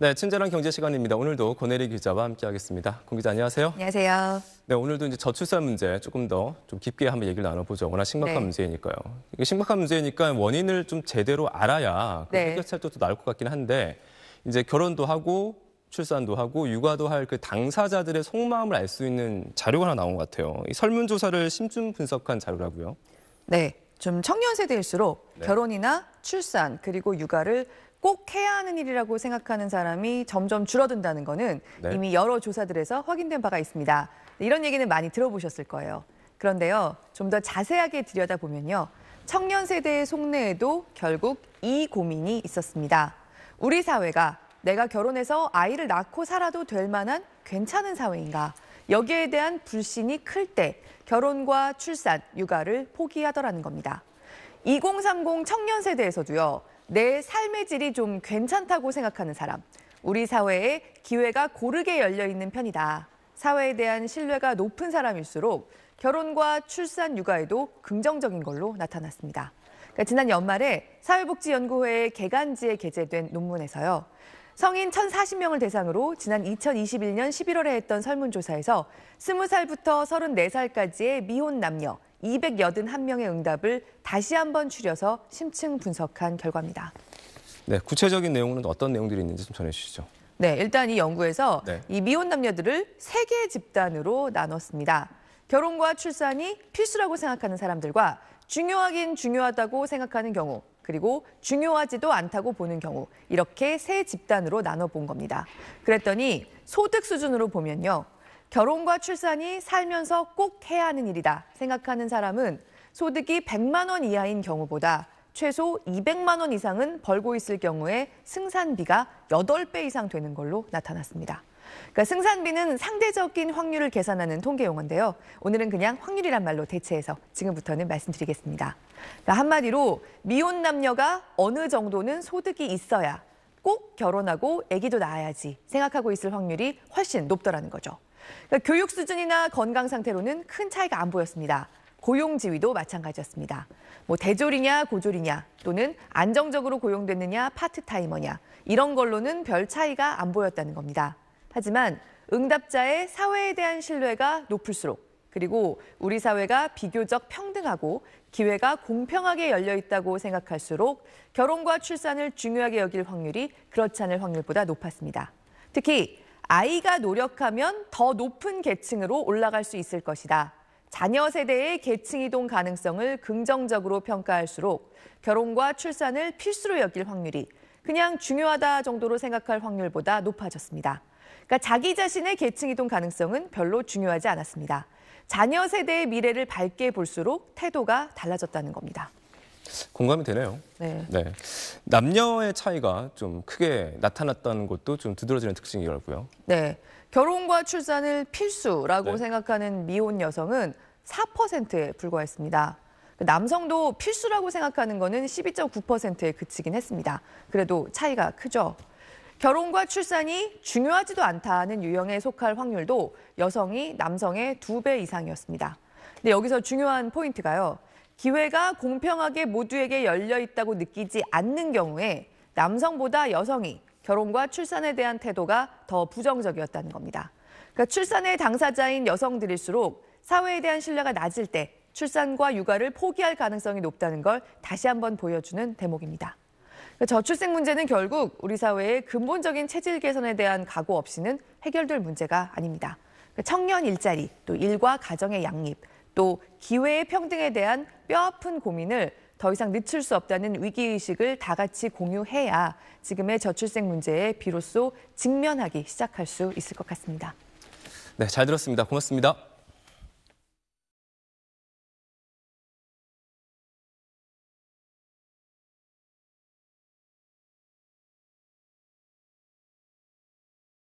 네, 친절한 경제 시간입니다. 오늘도 권혜리 기자와 함께하겠습니다. 권 기자 안녕하세요. 안녕하세요. 네, 오늘도 이제 저출산 문제 조금 더 좀 깊게 한번 얘기를 나눠보죠. 워낙 심각한 네. 문제니까요. 이게 심각한 문제니까 원인을 좀 제대로 알아야 그 네. 해결책도 또 나올 것 같긴 한데 이제 결혼도 하고 출산도 하고 육아도 할 그 당사자들의 속마음을 알 수 있는 자료가 하나 나온 것 같아요. 이 설문조사를 심층 분석한 자료라고요. 네, 좀 청년 세대일수록 네. 결혼이나 출산 그리고 육아를 꼭 해야 하는 일이라고 생각하는 사람이 점점 줄어든다는 것은 네. 이미 여러 조사들에서 확인된 바가 있습니다. 네, 이런 얘기는 많이 들어보셨을 거예요. 그런데요, 좀 더 자세하게 들여다보면요. 청년 세대의 속내에도 결국 이 고민이 있었습니다. 우리 사회가 내가 결혼해서 아이를 낳고 살아도 될 만한 괜찮은 사회인가? 여기에 대한 불신이 클 때 결혼과 출산, 육아를 포기하더라는 겁니다. 2030 청년 세대에서도요. 내 삶의 질이 좀 괜찮다고 생각하는 사람. 우리 사회에 기회가 고르게 열려 있는 편이다. 사회에 대한 신뢰가 높은 사람일수록 결혼과 출산 육아에도 긍정적인 걸로 나타났습니다. 그러니까 지난 연말에 사회복지연구회의 개간지에 게재된 논문에서요. 성인 1,040명을 대상으로 지난 2021년 11월에 했던 설문조사에서 20살부터 34살까지의 미혼 남녀 281명의 응답을 다시 한번 추려서 심층 분석한 결과입니다. 네, 구체적인 내용은 어떤 내용들이 있는지 좀 전해주시죠. 네, 일단 이 연구에서 네. 이 미혼 남녀들을 세 개 집단으로 나눴습니다. 결혼과 출산이 필수라고 생각하는 사람들과 중요하긴 중요하다고 생각하는 경우 그리고 중요하지도 않다고 보는 경우 이렇게 세 집단으로 나눠 본 겁니다. 그랬더니 소득 수준으로 보면요. 결혼과 출산이 살면서 꼭 해야 하는 일이다 생각하는 사람은 소득이 100만 원 이하인 경우보다 최소 200만 원 이상은 벌고 있을 경우에 승산비가 8배 이상 되는 걸로 나타났습니다. 그러니까 승산비는 상대적인 확률을 계산하는 통계 용어인데요. 오늘은 그냥 확률이란 말로 대체해서 지금부터는 말씀드리겠습니다. 그러니까 한마디로 미혼 남녀가 어느 정도는 소득이 있어야 꼭 결혼하고 아기도 낳아야지 생각하고 있을 확률이 훨씬 높더라는 거죠. 그러니까 교육 수준이나 건강 상태로는 큰 차이가 안 보였습니다. 고용 지위도 마찬가지였습니다. 뭐 대졸이냐 고졸이냐 또는 안정적으로 고용됐느냐 파트타이머냐 이런 걸로는 별 차이가 안 보였다는 겁니다. 하지만 응답자의 사회에 대한 신뢰가 높을수록 그리고 우리 사회가 비교적 평등하고 기회가 공평하게 열려 있다고 생각할수록 결혼과 출산을 중요하게 여길 확률이 그렇지 않을 확률보다 높았습니다. 특히 아이가 노력하면 더 높은 계층으로 올라갈 수 있을 것이다. 자녀 세대의 계층 이동 가능성을 긍정적으로 평가할수록 결혼과 출산을 필수로 여길 확률이 그냥 중요하다 정도로 생각할 확률보다 높아졌습니다. 그러니까 자기 자신의 계층 이동 가능성은 별로 중요하지 않았습니다. 자녀 세대의 미래를 밝게 볼수록 태도가 달라졌다는 겁니다. 공감이 되네요. 네. 네. 남녀의 차이가 좀 크게 나타났다는 것도 좀 두드러지는 특징이라고요. 네. 결혼과 출산을 필수라고 네. 생각하는 미혼 여성은 4%에 불과했습니다. 그 남성도 필수라고 생각하는 거는 12.9%에 그치긴 했습니다. 그래도 차이가 크죠. 결혼과 출산이 중요하지도 않다는 유형에 속할 확률도 여성이 남성의 두배 이상이었습니다. 근데 여기서 중요한 포인트가요. 기회가 공평하게 모두에게 열려 있다고 느끼지 않는 경우에 남성보다 여성이 결혼과 출산에 대한 태도가 더 부정적이었다는 겁니다. 그러니까 출산의 당사자인 여성들일수록 사회에 대한 신뢰가 낮을 때 출산과 육아를 포기할 가능성이 높다는 걸 다시 한번 보여주는 대목입니다. 그러니까 저출생 문제는 결국 우리 사회의 근본적인 체질 개선에 대한 각오 없이는 해결될 문제가 아닙니다. 그러니까 청년 일자리, 또 일과 가정의 양립, 또 기회의 평등에 대한 뼈아픈 고민을 더 이상 늦출 수 없다는 위기의식을 다 같이 공유해야 지금의 저출생 문제에 비로소 직면하기 시작할 수 있을 것 같습니다. 네, 잘 들었습니다. 고맙습니다.